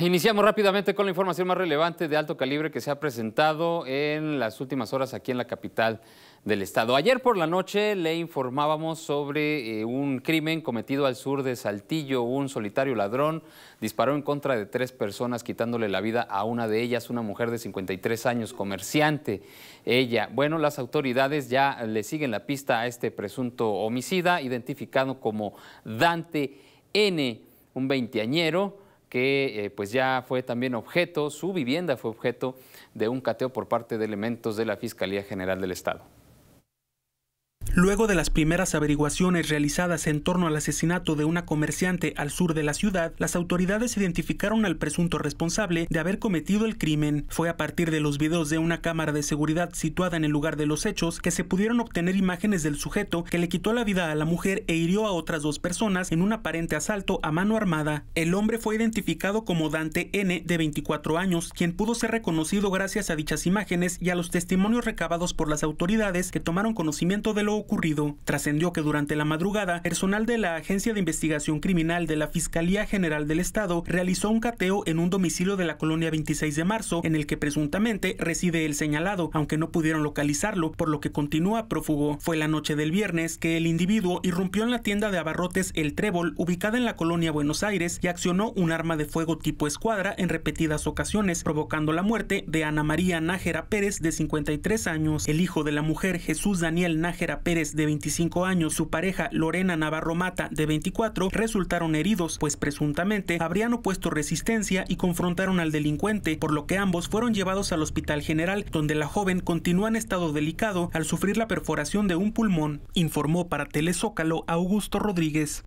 Iniciamos rápidamente con la información más relevante de alto calibre que se ha presentado en las últimas horas aquí en la capital del estado. Ayer por la noche le informábamos sobre eh, un crimen cometido al sur de Saltillo. Un solitario ladrón disparó en contra de tres personas, quitándole la vida a una de ellas, una mujer de 53 años, comerciante. Ella, bueno, las autoridades ya le siguen la pista a este presunto homicida, identificado como Dante N, un veinteañero que eh, pues ya fue también objeto, su vivienda fue objeto de un cateo por parte de elementos de la Fiscalía General del Estado. Luego de las primeras averiguaciones realizadas en torno al asesinato de una comerciante al sur de la ciudad, las autoridades identificaron al presunto responsable de haber cometido el crimen. Fue a partir de los videos de una cámara de seguridad situada en el lugar de los hechos que se pudieron obtener imágenes del sujeto que le quitó la vida a la mujer e hirió a otras dos personas en un aparente asalto a mano armada. El hombre fue identificado como Dante N, de 24 años, quien pudo ser reconocido gracias a dichas imágenes y a los testimonios recabados por las autoridades que tomaron conocimiento de lo ocurrido. Trascendió que durante la madrugada, personal de la Agencia de Investigación Criminal de la Fiscalía General del Estado realizó un cateo en un domicilio de la colonia 26 de marzo, en el que presuntamente reside el señalado, aunque no pudieron localizarlo, por lo que continúa prófugo. Fue la noche del viernes que el individuo irrumpió en la tienda de abarrotes El Trébol, ubicada en la colonia Buenos Aires, y accionó un arma de fuego tipo escuadra en repetidas ocasiones, provocando la muerte de Ana María Nájera Pérez, de 53 años. El hijo de la mujer, Jesús Daniel Nájera Pérez, de 25 años, su pareja Lorena Navarro Mata, de 24, resultaron heridos, pues presuntamente habrían opuesto resistencia y confrontaron al delincuente, por lo que ambos fueron llevados al Hospital General, donde la joven continúa en estado delicado al sufrir la perforación de un pulmón, informó para Telezócalo Augusto Rodríguez.